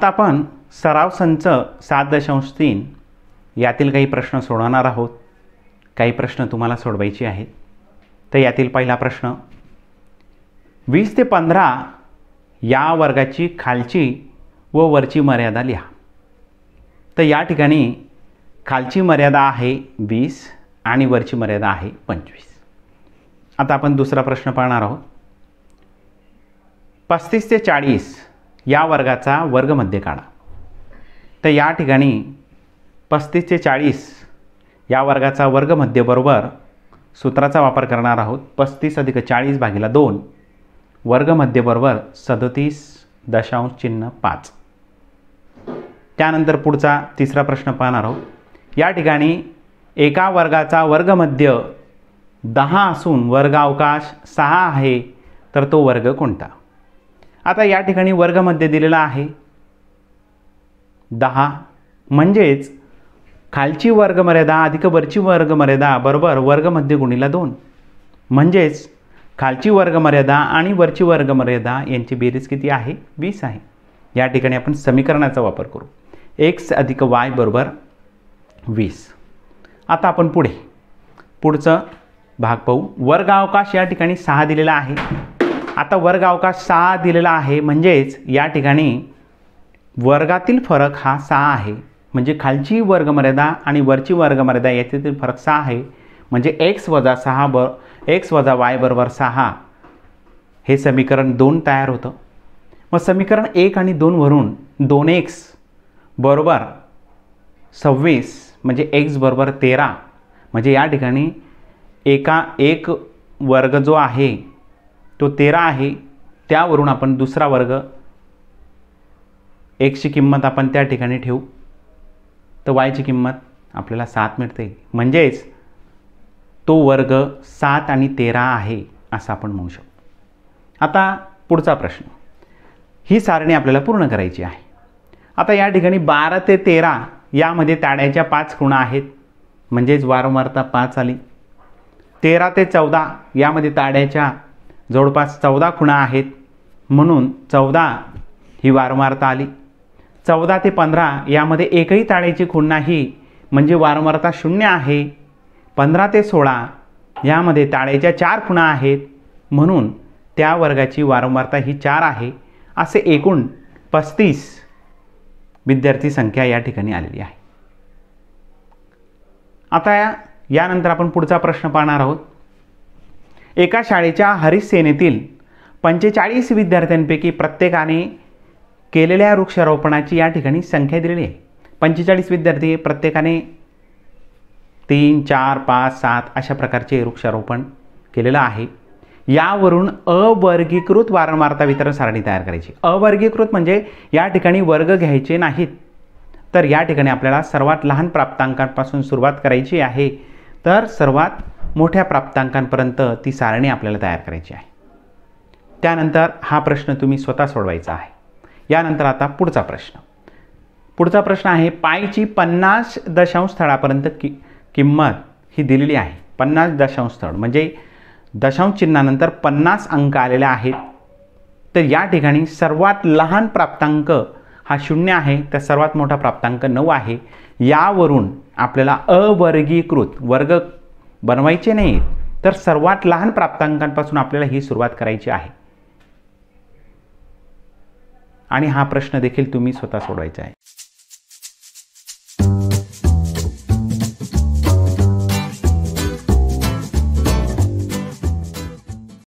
आता आपण सराव संच सात दशांश तीन यातील काही प्रश्न सोडवणार आहोत काही प्रश्न तुम्हाला सोडवायचे आहेत तर यातील पहिला प्रश्न वीस ते पंधरा या वर्गाची खालची व वरची मर्यादा लिहा तर या ठिकाणी खालची मर्यादा आहे वीस आणि वरची मर्यादा आहे पंचवीस आता आपण दुसरा प्रश्न पाहणार आहोत पस्तीस ते चाळीस या वर्गाचा वर्गमध्ये काढा तर या ठिकाणी पस्तीस ते चाळीस या वर्गाचा वर्गमध्ये बरोबर सूत्राचा वापर करणार आहोत पस्तीस अधिक चाळीस भागीला दोन वर्गमध्ये बरोबर सदतीस दशांश चिन्ह पाच त्यानंतर पुढचा तिसरा प्रश्न पाहणार आहोत या ठिकाणी एका वर्गाचा वर्गमध्य दहा असून वर्गावकाश सहा आहे तर तो वर्ग कोणता आता या ठिकाणी वर्गमध्ये दिलेला आहे दहा म्हणजेच खालची वर्गमर्यादा अधिक वरची वर्गमर्यादा बरोबर वर्गमध्ये गुणीला दोन म्हणजेच खालची वर्गमर्यादा आणि वरची वर्गमर्यादा यांची बेरीज किती आहे वीस आहे या ठिकाणी आपण समीकरणाचा वापर करू एक्स अधिक वाय बरोबर वीस आता आपण पुढे पुढचं भाग पाहू वर्ग अवकाश या ठिकाणी सहा दिलेला आहे आता वर्ग अवकाश सहा दिलेला आहे म्हणजेच या ठिकाणी वर्गातील फरक हा सहा आहे म्हणजे खालची वर्गमर्यादा आणि वरची वर्गमर्यादा याच्यातील फरक सहा आहे म्हणजे एक्स वजा सहा ब एक्स वजा वाय बरोबर सहा हे समीकरण दोन तयार होतं मग समीकरण एक आणि दोनवरून दोन एक्स बरोबर सव्वीस म्हणजे एक्स बरोबर तेरा म्हणजे या ठिकाणी एका एक वर्ग जो आहे तो तेरा आहे त्यावरून आपण दुसरा वर्ग एकची किंमत आपण त्या ठिकाणी ठेवू तर वायची किंमत आपल्याला सात मिळते म्हणजेच तो वर्ग सात आणि तेरा आहे असं आपण म्हणू शकतो आता पुढचा प्रश्न ही सारणी आपल्याला पूर्ण करायची आहे आता या ठिकाणी बारा ते तेरा यामध्ये ताड्याच्या पाच खुणा आहेत म्हणजेच वारंवारता पाच आली तेरा ते चौदा यामध्ये ताड्याच्या जवळपास चौदा खुणा आहेत म्हणून चौदा ही वारंवारता आली चौदा ते पंधरा यामध्ये एकही ताळेची खूण नाही म्हणजे वारंवारता शून्य आहे पंधरा ते सोळा यामध्ये ताळेच्या चार खुणा आहेत म्हणून त्या वर्गाची वारंवारता ही चार आहे असे एकूण पस्तीस विद्यार्थी संख्या या ठिकाणी आलेली आहे आता यानंतर आपण पुढचा प्रश्न पाहणार आहोत एका शाळेच्या हरिसेनेतील पंचेचाळीस विद्यार्थ्यांपैकी प्रत्येकाने केलेल्या वृक्षारोपणाची या ठिकाणी संख्या दिलेली आहे पंचेचाळीस विद्यार्थी प्रत्येकाने तीन चार पाच सात अशा प्रकारचे वृक्षारोपण केलेलं आहे यावरून अवर्गीकृत वारंवारता वितरण सारणी तयार करायची अवर्गीकृत म्हणजे या ठिकाणी वर्ग घ्यायचे नाहीत तर या ठिकाणी आपल्याला सर्वात लहान प्राप्तांकांपासून सुरुवात करायची आहे तर सर्वात मोठ्या प्राप्तांकांपर्यंत ती सारणी आपल्याला तयार करायची आहे त्यानंतर हा प्रश्न तुम्ही स्वतः सोडवायचा आहे यानंतर आता पुढचा प्रश्न पुढचा प्रश्न आहे पायची पन्नास दशांश स्थळापर्यंत कि किंमत ही दिलेली आहे पन्नास दशांश स्थळ म्हणजे दशांश चिन्हानंतर पन्नास अंक आलेले आहेत तर या ठिकाणी सर्वात लहान प्राप्तांक हा शून्य आहे तर सर्वात मोठा प्राप्तांक नऊ आहे यावरून आपल्याला अवर्गीकृत वर्ग बनवायचे नाहीत तर सर्वात लहान प्राप्तांकांपासून आपल्याला ही सुरुवात करायची आहे आणि हा प्रश्न देखील तुम्ही स्वतः सोडवायचा आहे